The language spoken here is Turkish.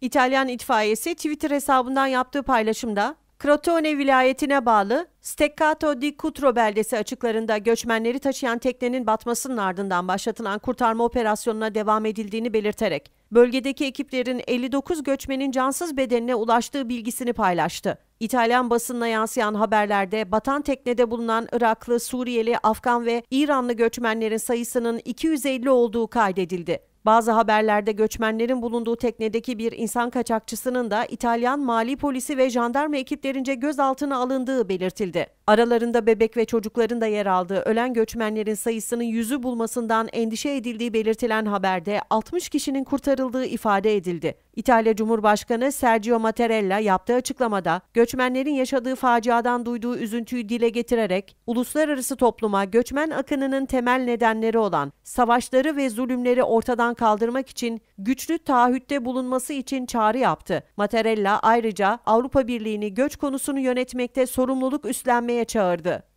İtalyan itfaiyesi Twitter hesabından yaptığı paylaşımda Crotone vilayetine bağlı Steccato di Cutro beldesi açıklarında göçmenleri taşıyan teknenin batmasının ardından başlatılan kurtarma operasyonuna devam edildiğini belirterek bölgedeki ekiplerin 59 göçmenin cansız bedenine ulaştığı bilgisini paylaştı. İtalyan basınına yansıyan haberlerde batan teknede bulunan Iraklı, Suriyeli, Afgan ve İranlı göçmenlerin sayısının 250 olduğu kaydedildi. Bazı haberlerde göçmenlerin bulunduğu teknedeki bir insan kaçakçısının da İtalyan mali polisi ve jandarma ekiplerince gözaltına alındığı belirtildi. Aralarında bebek ve çocukların da yer aldığı ölen göçmenlerin sayısının yüzü bulmasından endişe edildiği belirtilen haberde 60 kişinin kurtarıldığı ifade edildi. İtalya Cumhurbaşkanı Sergio Mattarella yaptığı açıklamada göçmenlerin yaşadığı faciadan duyduğu üzüntüyü dile getirerek uluslararası topluma göçmen akınının temel nedenleri olan savaşları ve zulümleri ortadan kaldırmak için güçlü taahhütte bulunması için çağrı yaptı. Mattarella ayrıca Avrupa Birliği'ni göç konusunu yönetmekte sorumluluk üstlenmeye çağırdı.